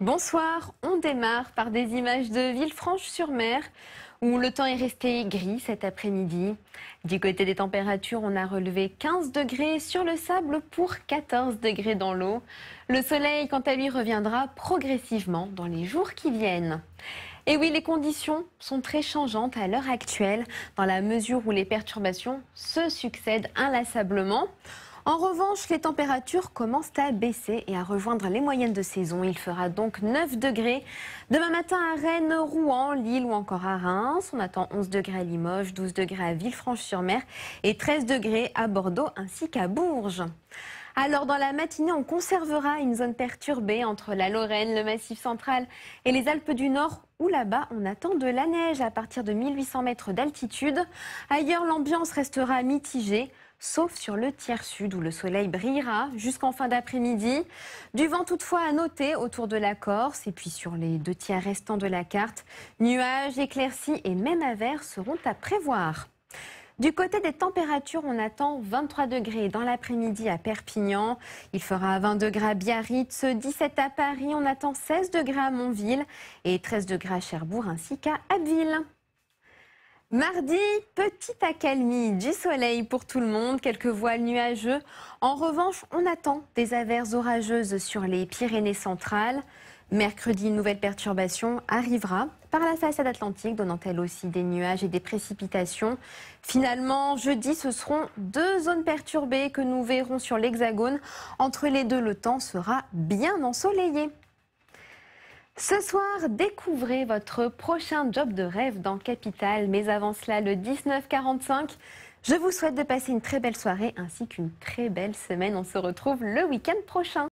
Bonsoir, on démarre par des images de Villefranche-sur-Mer où le temps est resté gris cet après-midi. Du côté des températures, on a relevé 15 degrés sur le sable pour 14 degrés dans l'eau. Le soleil, quant à lui, reviendra progressivement dans les jours qui viennent. Et oui, les conditions sont très changeantes à l'heure actuelle, dans la mesure où les perturbations se succèdent inlassablement. En revanche, les températures commencent à baisser et à rejoindre les moyennes de saison. Il fera donc 9 degrés demain matin à Rennes, Rouen, Lille ou encore à Reims. On attend 11 degrés à Limoges, 12 degrés à Villefranche-sur-Mer et 13 degrés à Bordeaux ainsi qu'à Bourges. Alors dans la matinée, on conservera une zone perturbée entre la Lorraine, le Massif central et les Alpes du Nord où là-bas on attend de la neige à partir de 1800 mètres d'altitude. Ailleurs, l'ambiance restera mitigée sauf sur le tiers sud où le soleil brillera jusqu'en fin d'après-midi. Du vent toutefois à noter autour de la Corse et puis sur les deux tiers restants de la carte, nuages, éclaircies et même averses seront à prévoir. Du côté des températures, on attend 23 degrés dans l'après-midi à Perpignan. Il fera 20 degrés à Biarritz, 17 à Paris. On attend 16 degrés à Montville et 13 degrés à Cherbourg ainsi qu'à Abbeville. Mardi, petite accalmie, du soleil pour tout le monde, quelques voiles nuageux. En revanche, on attend des averses orageuses sur les Pyrénées centrales. Mercredi, une nouvelle perturbation arrivera par la façade atlantique, donnant elle aussi des nuages et des précipitations. Finalement, jeudi, ce seront deux zones perturbées que nous verrons sur l'Hexagone. Entre les deux, le temps sera bien ensoleillé. Ce soir, découvrez votre prochain job de rêve dans Capital. Mais avant cela, le 1945, je vous souhaite de passer une très belle soirée ainsi qu'une très belle semaine. On se retrouve le week-end prochain.